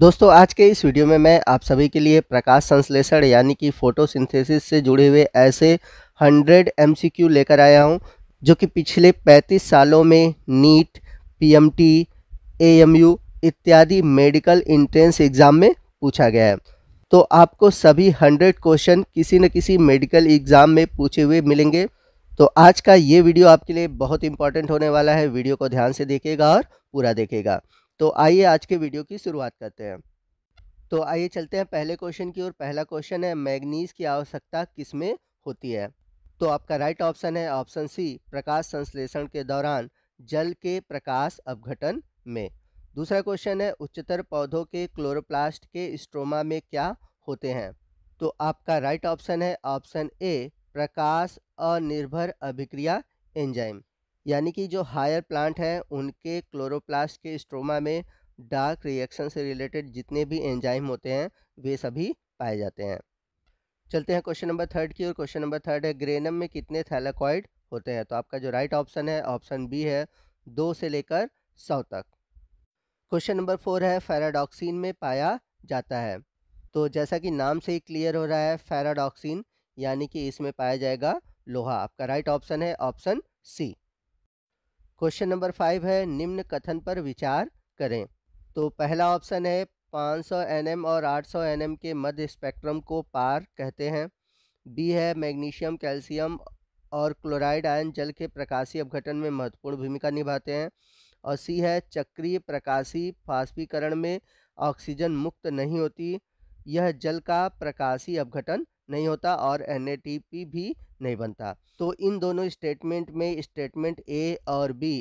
दोस्तों आज के इस वीडियो में मैं आप सभी के लिए प्रकाश संश्लेषण यानी कि फोटोसिंथेसिस से जुड़े हुए ऐसे 100 एमसीक्यू लेकर आया हूं जो कि पिछले 35 सालों में नीट पीएमटी, एएमयू इत्यादि मेडिकल इंट्रेंस एग्ज़ाम में पूछा गया है तो आपको सभी 100 क्वेश्चन किसी न किसी मेडिकल एग्ज़ाम में पूछे हुए मिलेंगे तो आज का ये वीडियो आपके लिए बहुत इंपॉर्टेंट होने वाला है वीडियो को ध्यान से देखेगा और पूरा देखेगा तो आइए आज के वीडियो की शुरुआत करते हैं तो आइए चलते हैं पहले क्वेश्चन की ओर पहला क्वेश्चन है मैग्नीज की आवश्यकता किस में होती है तो आपका राइट ऑप्शन है ऑप्शन सी प्रकाश संश्लेषण के दौरान जल के प्रकाश अपघटन में दूसरा क्वेश्चन है उच्चतर पौधों के क्लोरोप्लास्ट के स्ट्रोमा में क्या होते हैं तो आपका राइट ऑप्शन है ऑप्शन ए प्रकाश अनिर्भर अभिक्रिया एंजाइम यानी कि जो हायर प्लांट हैं उनके क्लोरोप्लास्ट के स्ट्रोमा में डार्क रिएक्शन से रिलेटेड जितने भी एंजाइम होते हैं वे सभी पाए जाते हैं चलते हैं क्वेश्चन नंबर थर्ड की और क्वेश्चन नंबर थर्ड है ग्रेनम में कितने थैलाकॉइड होते हैं तो आपका जो राइट ऑप्शन है ऑप्शन बी है दो से लेकर सौ तक क्वेश्चन नंबर फोर है फेराडॉक्सिन में पाया जाता है तो जैसा कि नाम से ही क्लियर हो रहा है फेराडॉक्सिन यानी कि इसमें पाया जाएगा लोहा आपका राइट ऑप्शन है option C question number five है निम्न कथन पर विचार करें तो पहला ऑप्शन है 500 सौ और 800 सौ के मध्य स्पेक्ट्रम को पार कहते हैं बी है मैग्नीशियम कैल्शियम और क्लोराइड आयन जल के प्रकाशीय अपघटन में महत्वपूर्ण भूमिका निभाते हैं और सी है चक्रीय प्रकाशी फास्पीकरण में ऑक्सीजन मुक्त नहीं होती यह जल का प्रकाशीय अपघटन नहीं होता और एन भी नहीं बनता तो इन दोनों स्टेटमेंट में स्टेटमेंट ए और बी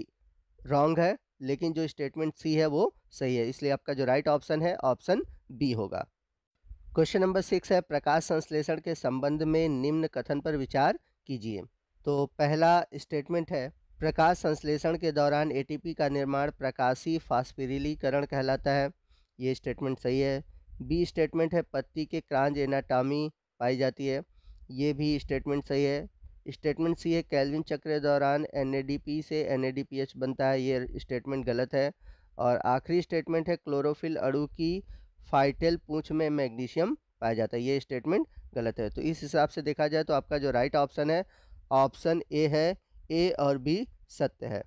रॉन्ग है लेकिन जो स्टेटमेंट सी है वो सही है इसलिए आपका जो राइट ऑप्शन है ऑप्शन बी होगा क्वेश्चन नंबर सिक्स है प्रकाश संश्लेषण के संबंध में निम्न कथन पर विचार कीजिए तो पहला स्टेटमेंट है प्रकाश संश्लेषण के दौरान एटीपी का निर्माण प्रकाशी फास्पिरिलीकरण कहलाता है ये स्टेटमेंट सही है बी स्टेटमेंट है पत्ती के क्रांज एनाटामी पाई जाती है ये भी स्टेटमेंट सही है स्टेटमेंट सी है कैलविन चक्र के दौरान एन से एन बनता है ये स्टेटमेंट गलत है और आखिरी स्टेटमेंट है क्लोरोफिल अड़ू की फाइटल पूँछ में मैग्नीशियम पाया जाता है ये स्टेटमेंट गलत है तो इस हिसाब से देखा जाए तो आपका जो राइट ऑप्शन है ऑप्शन ए है ए और बी सत्य है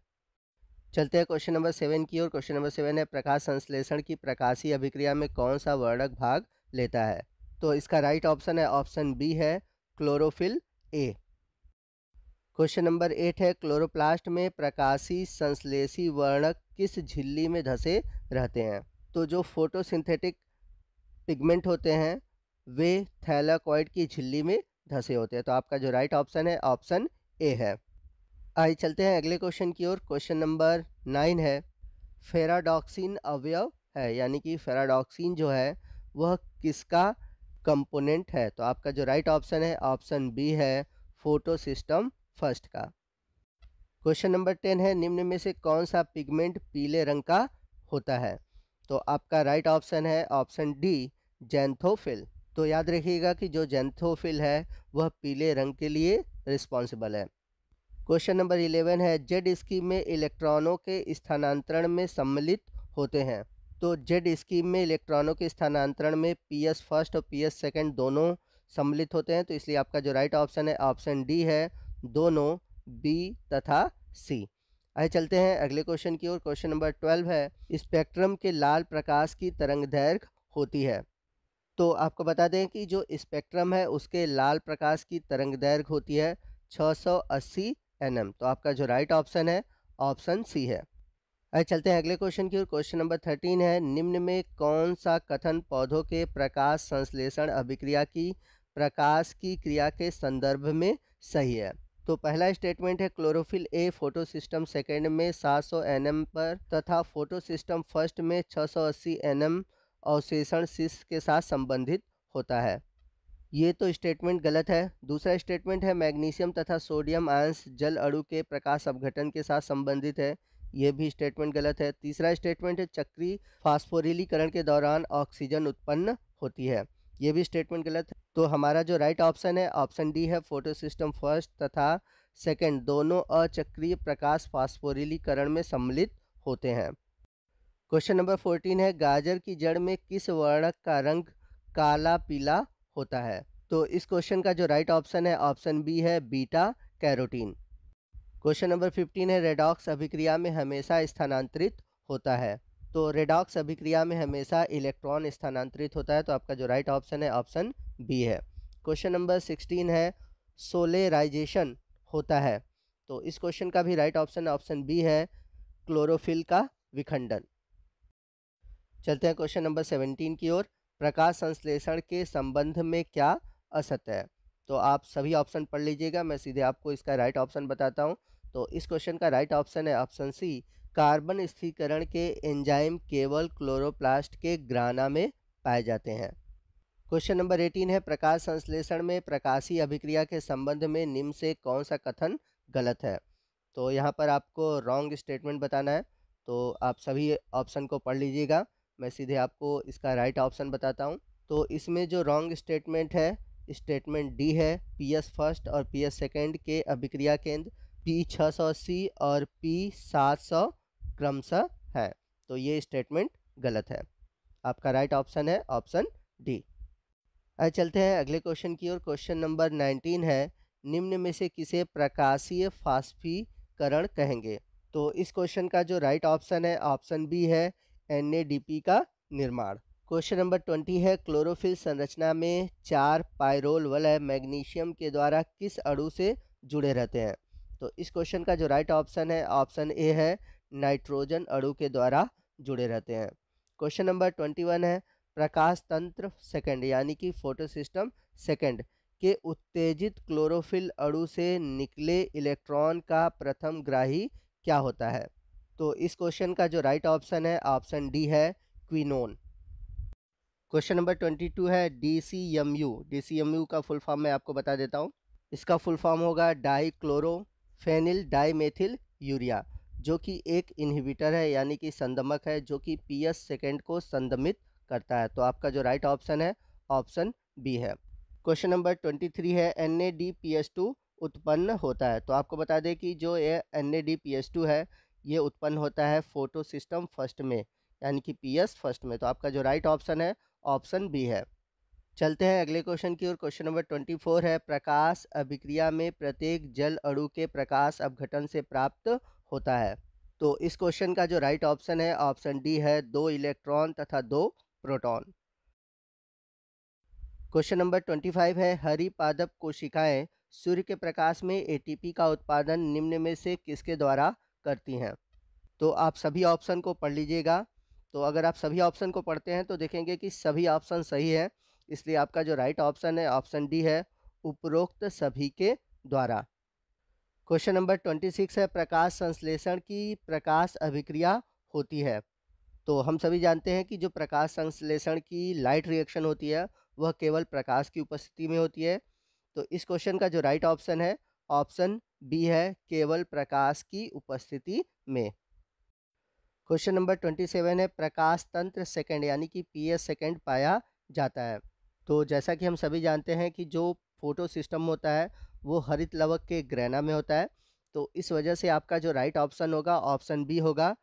चलते हैं क्वेश्चन नंबर सेवन की और क्वेश्चन नंबर सेवन है प्रकाश संश्लेषण की प्रकाशीय अभिक्रिया में कौन सा वर्णक भाग लेता है तो इसका राइट ऑप्शन है ऑप्शन बी है chlorophyll A question number eight है क्लोरोप्लास्ट में प्रकाशी संश्लेषी वर्णक किस झिल्ली में धसे रहते हैं तो जो फोटोसिंथेटिक पिगमेंट होते हैं वे थैलाकॉइड की झिल्ली में धसे होते हैं तो आपका जो राइट ऑप्शन है ऑप्शन ए है आइए चलते हैं अगले क्वेश्चन की ओर क्वेश्चन नंबर नाइन है फेराडॉक्सिन अवयव है यानी कि फेराडॉक्सिन जो है वह किसका कंपोनेंट है तो आपका जो राइट ऑप्शन है ऑप्शन बी है फोटो सिस्टम फर्स्ट का क्वेश्चन नंबर टेन है निम्न में से कौन सा पिगमेंट पीले रंग का होता है तो आपका राइट right ऑप्शन है ऑप्शन डी जैंथोफिल तो याद रखिएगा कि जो जैंथोफिल है वह पीले रंग के लिए रिस्पॉन्सिबल है क्वेश्चन नंबर इलेवन है जेड स्कीम में इलेक्ट्रॉनों के स्थानांतरण में सम्मिलित होते हैं तो जेड स्कीम में इलेक्ट्रॉनों के स्थानांतरण में पी एस फर्स्ट और पी एस सेकेंड दोनों सम्मिलित होते हैं तो इसलिए आपका जो राइट ऑप्शन है ऑप्शन डी है दोनों बी तथा सी आइए चलते हैं अगले क्वेश्चन की ओर क्वेश्चन नंबर ट्वेल्व है स्पेक्ट्रम के लाल प्रकाश की तरंग दैर्घ होती है तो आपको बता दें कि जो स्पेक्ट्रम है उसके लाल प्रकाश की तरंग दैर्घ होती है 680 सौ तो आपका जो राइट ऑप्शन है ऑप्शन सी है आइए चलते हैं अगले क्वेश्चन की ओर क्वेश्चन नंबर थर्टीन है निम्न में कौन सा कथन पौधों के प्रकाश संश्लेषण अभिक्रिया की प्रकाश की क्रिया के संदर्भ में सही है तो पहला स्टेटमेंट है chlorophyll A photosystem second में 700 सौ पर तथा फोटो सिस्टम फर्स्ट में 680 सौ अस्सी अवशेषण सिस के साथ संबंधित होता है ये तो स्टेटमेंट गलत है दूसरा स्टेटमेंट है मैग्नीशियम तथा सोडियम आयंस जल अड़ु के प्रकाश अवघटन के साथ संबंधित है यह भी स्टेटमेंट गलत है तीसरा स्टेटमेंट है चक्री फास्फोरिलीकरण के दौरान ऑक्सीजन उत्पन्न होती है ये भी स्टेटमेंट गलत है तो हमारा जो राइट ऑप्शन है ऑप्शन डी है फोटो सिस्टम फर्स्ट तथा सेकंड दोनों अचक्रीय प्रकाश फास्फोरिलीकरण में सम्मिलित होते हैं क्वेश्चन नंबर फोर्टीन है गाजर की जड़ में किस वर्णक का रंग काला पीला होता है तो इस क्वेश्चन का जो राइट ऑप्शन है ऑप्शन बी है beta carotene question number fifteen है रेडॉक्स अभिक्रिया में हमेशा स्थानांतरित होता है तो रेडॉक्स अभिक्रिया में हमेशा इलेक्ट्रॉन स्थानांतरित होता है तो आपका जो राइट ऑप्शन है ऑप्शन बी है क्वेश्चन नंबर सिक्सटीन है सोलेराइजेशन होता है तो इस क्वेश्चन का भी राइट ऑप्शन ऑप्शन बी है क्लोरोफिल का विखंडन चलते हैं क्वेश्चन नंबर सेवनटीन की ओर प्रकाश संश्लेषण के संबंध में क्या असत्य है तो आप सभी ऑप्शन पढ़ लीजिएगा मैं सीधे आपको इसका राइट ऑप्शन बताता हूँ तो इस क्वेश्चन का राइट ऑप्शन है ऑप्शन सी कार्बन स्थिरीकरण के एंजाइम केवल क्लोरोप्लास्ट के ग्राना में पाए जाते हैं क्वेश्चन नंबर एटीन है प्रकाश संश्लेषण में प्रकाशी अभिक्रिया के संबंध में निम्न से कौन सा कथन गलत है तो यहाँ पर आपको रॉन्ग स्टेटमेंट बताना है तो आप सभी ऑप्शन को पढ़ लीजिएगा मैं सीधे आपको इसका राइट ऑप्शन बताता हूँ तो इसमें जो रॉन्ग स्टेटमेंट है स्टेटमेंट डी है पी एस फर्स्ट और पीएस सेकंड सेकेंड के अभिक्रिया केंद्र पी छः सौ अस्सी और पी सात सौ क्रमशः है तो ये स्टेटमेंट गलत है आपका राइट ऑप्शन है ऑप्शन डी चलते हैं अगले क्वेश्चन की ओर क्वेश्चन नंबर नाइनटीन है निम्न में से किसे प्रकाशीय फास्फीकरण कहेंगे तो इस क्वेश्चन का जो राइट ऑप्शन है ऑप्शन बी है एन का निर्माण क्वेश्चन नंबर ट्वेंटी है क्लोरोफिल संरचना में चार पायरोल वलय मैग्नीशियम के द्वारा किस अड़ू से जुड़े रहते हैं तो इस क्वेश्चन का जो राइट ऑप्शन है ऑप्शन ए है नाइट्रोजन अणु के द्वारा जुड़े रहते हैं क्वेश्चन नंबर ट्वेंटी वन है प्रकाश तंत्र सेकंड यानी कि फोटो सिस्टम सेकंड के उत्तेजित क्लोरोफिल अणु से निकले इलेक्ट्रॉन का प्रथम ग्राही क्या होता है तो इस क्वेश्चन का जो राइट ऑप्शन है ऑप्शन डी है quinone question number twenty two है D C M U D C M U का फुल फॉर्म मैं आपको बता देता हूँ इसका फुल फॉर्म होगा dichlorophenyl dimethyl urea जो कि एक इनहिबिटर है यानी कि संदमक है जो कि पी एस सेकेंड को संदमित करता है तो आपका जो राइट ऑप्शन है ऑप्शन बी है क्वेश्चन नंबर ट्वेंटी थ्री है N A D P S two उत्पन्न होता है तो आपको बता दें कि जो ये N A D P S two है ये उत्पन्न होता है फोटो सिस्टम फर्स्ट में यानी कि पी एस फर्स्ट में तो आपका जो राइट ऑप्शन है ऑप्शन बी है चलते हैं अगले क्वेश्चन की ओर क्वेश्चन नंबर ट्वेंटी फोर है प्रकाश अभिक्रिया में प्रत्येक जल अणु के प्रकाश अपघटन से प्राप्त होता है तो इस क्वेश्चन का जो राइट ऑप्शन है ऑप्शन डी है दो इलेक्ट्रॉन तथा दो proton question number twenty five है हरी पादप कोशिकाएं सूर्य के प्रकाश में एटीपी का उत्पादन निम्न में से किसके द्वारा करती हैं तो आप सभी ऑप्शन को पढ़ लीजिएगा तो अगर आप सभी ऑप्शन को पढ़ते हैं तो देखेंगे कि सभी ऑप्शन सही है इसलिए आपका जो राइट ऑप्शन है ऑप्शन डी है उपरोक्त सभी के द्वारा क्वेश्चन नंबर ट्वेंटी सिक्स है प्रकाश संश्लेषण की प्रकाश अभिक्रिया होती है तो हम सभी जानते हैं कि जो प्रकाश संश्लेषण की लाइट रिएक्शन होती है वह केवल प्रकाश की उपस्थिति में होती है तो इस क्वेश्चन का जो राइट ऑप्शन है ऑप्शन बी है केवल प्रकाश की उपस्थिति में क्वेश्चन नंबर ट्वेंटी सेवन है प्रकाश तंत्र सेकेंड यानी कि पी एस सेकेंड पाया जाता है तो जैसा कि हम सभी जानते हैं कि जो फोटो सिस्टम होता है वो हरित लवक के ग्रैना में होता है तो इस वजह से आपका जो राइट ऑप्शन होगा ऑप्शन बी होगा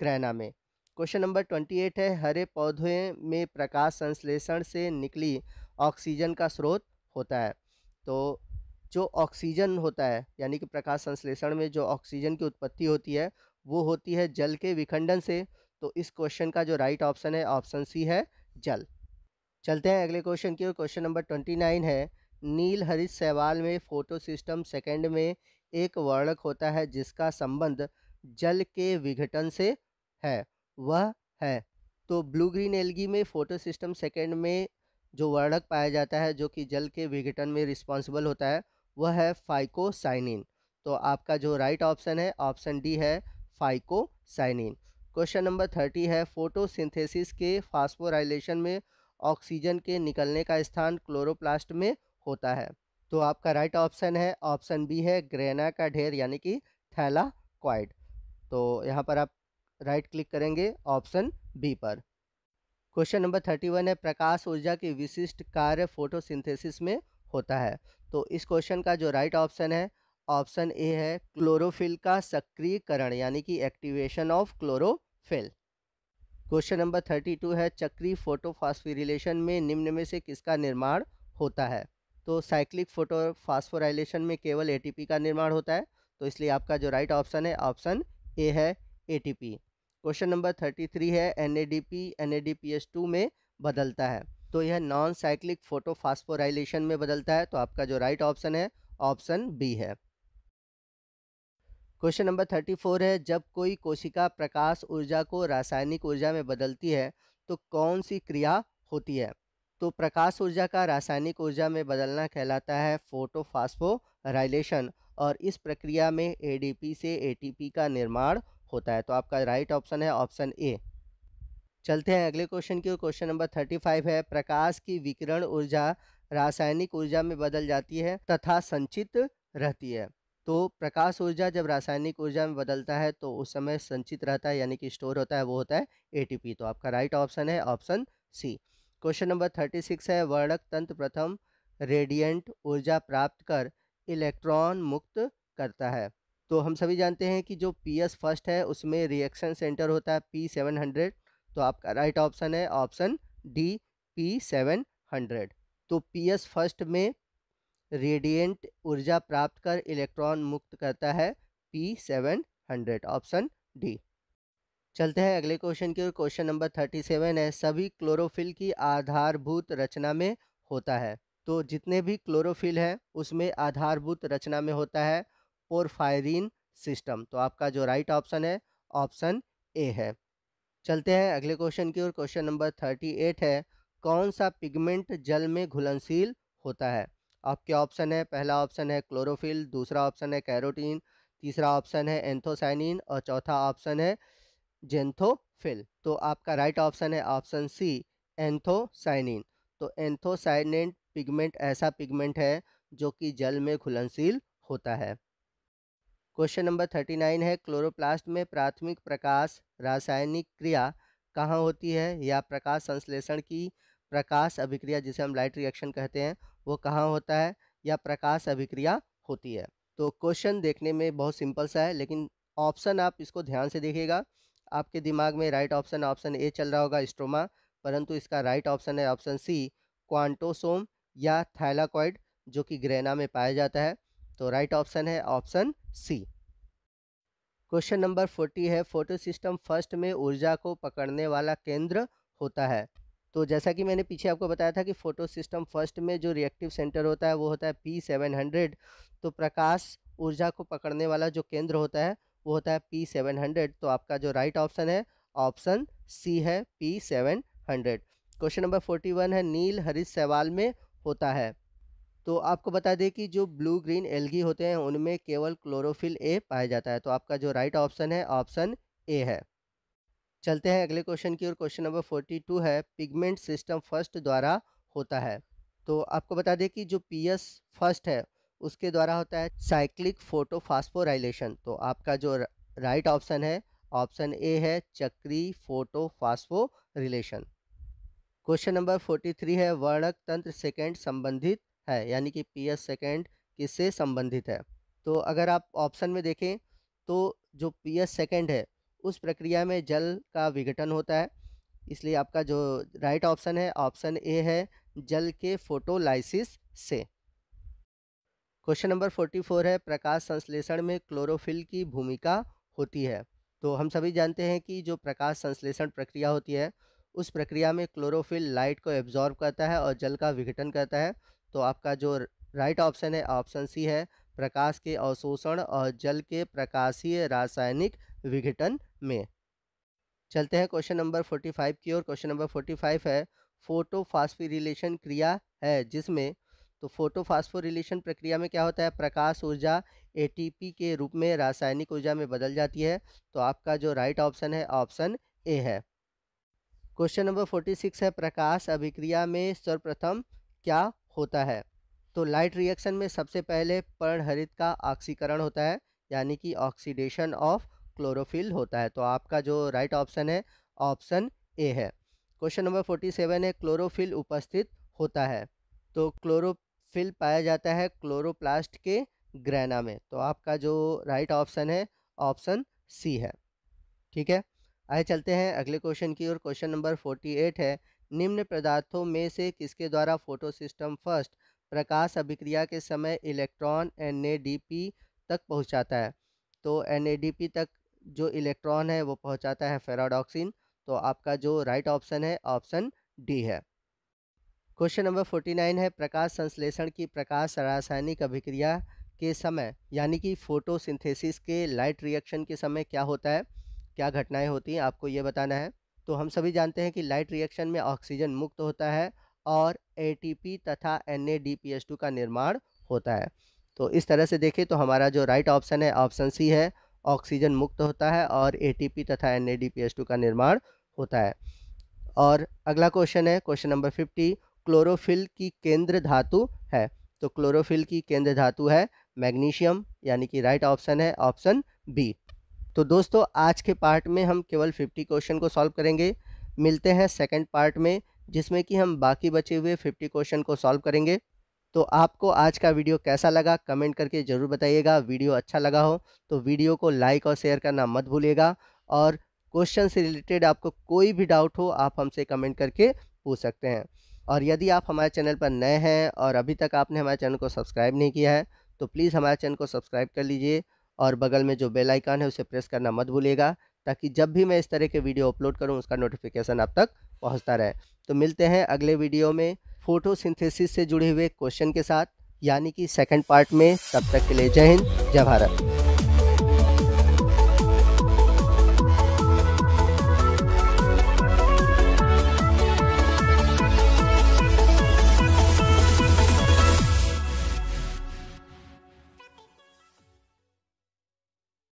ग्रैना में क्वेश्चन नंबर ट्वेंटी एट है हरे पौधे में प्रकाश संश्लेषण से निकली ऑक्सीजन का स्रोत होता है तो जो ऑक्सीजन होता है यानी कि प्रकाश संश्लेषण में जो ऑक्सीजन की उत्पत्ति होती है वो होती है जल के विखंडन से तो इस क्वेश्चन का जो राइट ऑप्शन है ऑप्शन सी है जल चलते हैं अगले क्वेश्चन की ओर क्वेश्चन नंबर ट्वेंटी नाइन है नील हरित सहवाल में फोटो सिस्टम सेकेंड में एक वर्णक होता है जिसका संबंध जल के विघटन से है वह है तो ब्लू ग्रीन एलगी में फोटो सिस्टम सेकेंड में जो वर्णक पाया जाता है जो कि जल के विघटन में रिस्पॉन्सिबल होता है वह है फाइकोसाइनिन तो आपका जो राइट ऑप्शन है ऑप्शन डी है फाइकोसाइनिन क्वेश्चन नंबर थर्टी है फोटोसिंथेसिस के फास्फोराइलेशन में ऑक्सीजन के निकलने का स्थान क्लोरोप्लास्ट में होता है तो आपका राइट ऑप्शन है ऑप्शन बी है ग्रेना का ढेर यानी कि थैला क्वाइड तो यहाँ पर आप राइट क्लिक करेंगे ऑप्शन बी पर क्वेश्चन नंबर थर्टी वन है प्रकाश ऊर्जा की विशिष्ट कार्य फोटोसिंथेसिस में होता है तो इस क्वेश्चन का जो राइट ऑप्शन है ऑप्शन ए है क्लोरोफिल का सक्रियकरण यानी कि activation of chlorophyll question number thirty two है चक्री फोटोफास्फोरिलेशन में निम्न में से किसका निर्माण होता है तो साइक्लिक फोटोफास्फोराइलेशन में केवल एटीपी का निर्माण होता है तो इसलिए आपका जो राइट ऑप्शन है ऑप्शन ए है ATP question number thirty three है एनएडीपी एनएडीपीएस टू में बदलता है तो यह नॉन साइक्लिक फोटोफास्फोराइलेशन में बदलता है तो आपका जो राइट ऑप्शन है ऑप्शन बी है क्वेश्चन नंबर थर्टी फोर है जब कोई कोशिका प्रकाश ऊर्जा को रासायनिक ऊर्जा में बदलती है तो कौन सी क्रिया होती है तो प्रकाश ऊर्जा का रासायनिक ऊर्जा में बदलना कहलाता है फोटोफास्फोराइलेशन और इस प्रक्रिया में एडीपी से एटीपी का निर्माण होता है तो आपका राइट ऑप्शन है ऑप्शन ए चलते हैं अगले क्वेश्चन की ओर क्वेश्चन नंबर थर्टी फाइव है प्रकाश की विकिरण ऊर्जा रासायनिक ऊर्जा में बदल जाती है तथा संचित रहती है तो प्रकाश ऊर्जा जब रासायनिक ऊर्जा में बदलता है तो उस समय संचित रहता है यानी कि स्टोर होता है वो होता है एटीपी तो आपका राइट ऑप्शन है option C question number thirty six है वर्णक तंत्र प्रथम रेडियंट ऊर्जा प्राप्त कर इलेक्ट्रॉन मुक्त करता है तो हम सभी जानते हैं कि जो पी एस फर्स्ट है उसमें रिएक्शन सेंटर होता है पी सेवन हंड्रेड तो आपका राइट ऑप्शन है option D P seven hundred तो पी एस फर्स्ट में रेडिएंट ऊर्जा प्राप्त कर इलेक्ट्रॉन मुक्त करता है P seven hundred option D चलते हैं अगले क्वेश्चन की ओर क्वेश्चन नंबर थर्टी सेवन है सभी क्लोरोफिल की आधारभूत रचना में होता है तो जितने भी क्लोरोफिल हैं उसमें आधारभूत रचना में होता है पोरफायरिन सिस्टम तो आपका जो राइट ऑप्शन है ऑप्शन ए है चलते हैं अगले क्वेश्चन की ओर क्वेश्चन नंबर थर्टी एट है कौन सा पिगमेंट जल में घुलनशील होता है आपके ऑप्शन है पहला ऑप्शन है क्लोरोफिल दूसरा ऑप्शन है कैरोटीन तीसरा ऑप्शन है एंथोसाइनिन और चौथा ऑप्शन है जेंथोफिल तो आपका राइट ऑप्शन है ऑप्शन सी एंथोसाइनिन तो एंथोसाइनिन पिगमेंट ऐसा पिगमेंट है जो कि जल में घुलनशील होता है क्वेश्चन नंबर थर्टी नाइन है क्लोरोप्लास्ट में प्राथमिक प्रकाश रासायनिक क्रिया कहाँ होती है या प्रकाश संश्लेषण की प्रकाश अभिक्रिया जिसे हम लाइट रिएक्शन कहते हैं वो कहाँ होता है या प्रकाश अभिक्रिया होती है तो क्वेश्चन देखने में बहुत सिंपल सा है लेकिन ऑप्शन आप इसको ध्यान से देखिएगा आपके दिमाग में राइट ऑप्शन ऑप्शन ए चल रहा होगा स्ट्रोमा परंतु इसका राइट ऑप्शन है ऑप्शन सी क्वांटोसोम या थैलाकॉइड जो कि ग्रेना में पाया जाता है तो राइट ऑप्शन है option C question number forty है फोटो सिस्टम फर्स्ट में ऊर्जा को पकड़ने वाला केंद्र होता है तो जैसा कि मैंने पीछे आपको बताया था कि फ़ोटो सिस्टम फर्स्ट में जो रिएक्टिव सेंटर होता है वो होता है पी सेवन हंड्रेड तो प्रकाश ऊर्जा को पकड़ने वाला जो केंद्र होता है वो होता है पी सेवन हंड्रेड तो आपका जो राइट ऑप्शन है ऑप्शन सी है P seven hundred question number forty one है नील हरित सवाल में होता है तो आपको बता दें कि जो ब्लू ग्रीन एलगी होते हैं उनमें केवल क्लोरोफिल ए पाया जाता है तो आपका जो राइट ऑप्शन है ऑप्शन ए है चलते हैं अगले क्वेश्चन की ओर क्वेश्चन नंबर फोर्टी टू है पिगमेंट सिस्टम फर्स्ट द्वारा होता है तो आपको बता दें कि जो पी एस फर्स्ट है उसके द्वारा होता है साइक्लिक फोटोफास्फोराइलेशन तो आपका जो राइट ऑप्शन है ऑप्शन ए है चक्री phosphorylation question number forty three है वर्णक तंत्र सेकेंड संबंधित है यानी कि पी एस सेकेंड किससे संबंधित है तो अगर आप ऑप्शन में देखें तो जो पी एस सेकेंड है उस प्रक्रिया में जल का विघटन होता है इसलिए आपका जो राइट ऑप्शन है ऑप्शन ए है जल के फोटोलाइसिस से क्वेश्चन नंबर फोर्टी फोर है प्रकाश संश्लेषण में क्लोरोफिल की भूमिका होती है तो हम सभी जानते हैं कि जो प्रकाश संश्लेषण प्रक्रिया होती है उस प्रक्रिया में क्लोरोफिल लाइट को एब्जॉर्ब करता है और जल का विघटन करता है तो आपका जो राइट ऑप्शन है ऑप्शन सी है प्रकाश के अवशोषण और जल के प्रकाशीय रासायनिक विघटन में चलते हैं क्वेश्चन नंबर फोर्टी फाइव की ओर क्वेश्चन नंबर फोर्टी फाइव है फोटोफास्फोरिलेशन क्रिया है जिसमें तो फोटोफास्फोरिलेशन प्रक्रिया में क्या होता है प्रकाश ऊर्जा एटीपी के रूप में रासायनिक ऊर्जा में बदल जाती है तो आपका जो राइट ऑप्शन है ऑप्शन ए है क्वेश्चन नंबर फोर्टी सिक्स है प्रकाश अभिक्रिया में सर्वप्रथम क्या होता है तो लाइट रिएक्शन में सबसे पहले पर्णहरित का ऑक्सीकरण होता है यानी कि ऑक्सीडेशन ऑफ क्लोरोफिल होता है तो आपका जो राइट ऑप्शन है ऑप्शन ए है क्वेश्चन नंबर फोर्टी सेवन है क्लोरोफिल उपस्थित होता है तो क्लोरोफिल पाया जाता है क्लोरोप्लास्ट के ग्रैना में तो आपका जो राइट ऑप्शन है ऑप्शन सी है ठीक है आए चलते हैं अगले क्वेश्चन की ओर क्वेश्चन नंबर फोर्टी एट है निम्न पदार्थों में से किसके द्वारा फोटो सिस्टम फर्स्ट प्रकाश अभिक्रिया के समय इलेक्ट्रॉन एन तक पहुंचाता है तो एन तक जो इलेक्ट्रॉन है वो पहुंचाता है फेराडॉक्सिन तो आपका जो राइट ऑप्शन है ऑप्शन डी है क्वेश्चन नंबर फोर्टी नाइन है प्रकाश संश्लेषण की प्रकाश रासायनिक अभिक्रिया के समय यानी कि फोटोसिंथेसिस के लाइट रिएक्शन के समय क्या होता है क्या घटनाएँ होती हैं आपको ये बताना है तो हम सभी जानते हैं कि लाइट रिएक्शन में ऑक्सीजन मुक्त होता है और ए तथा एनएडीपीएच2 का निर्माण होता है तो इस तरह से देखें तो हमारा जो राइट ऑप्शन है ऑप्शन सी है ऑक्सीजन मुक्त होता है और एटीपी तथा एन का निर्माण होता है और अगला क्वेश्चन है क्वेश्चन नंबर फिफ्टी क्लोरोफिल की केंद्र धातु है तो क्लोरोफिल की केंद्र धातु है मैग्नीशियम यानी कि राइट ऑप्शन है ऑप्शन बी तो दोस्तों आज के पार्ट में हम केवल फिफ्टी क्वेश्चन को सॉल्व करेंगे मिलते हैं सेकेंड पार्ट में जिसमें कि हम बाकी बचे हुए फिफ्टी क्वेश्चन को सॉल्व करेंगे तो आपको आज का वीडियो कैसा लगा कमेंट करके ज़रूर बताइएगा वीडियो अच्छा लगा हो तो वीडियो को लाइक और शेयर करना मत भूलिएगा और क्वेश्चन से रिलेटेड आपको कोई भी डाउट हो आप हमसे कमेंट करके पूछ सकते हैं और यदि आप हमारे चैनल पर नए हैं और अभी तक आपने हमारे चैनल को सब्सक्राइब नहीं किया है तो प्लीज़ हमारे चैनल को सब्सक्राइब कर लीजिए और बगल में जो बेल आइकन है उसे प्रेस करना मत भूलिएगा ताकि जब भी मैं इस तरह के वीडियो अपलोड करूँ उसका नोटिफिकेशन आप तक पहुँचता रहे तो मिलते हैं अगले वीडियो में फोटोसिंथेसिस से जुड़े हुए क्वेश्चन के साथ यानी कि सेकंड पार्ट में तब तक के लिए जय हिंद जय भारत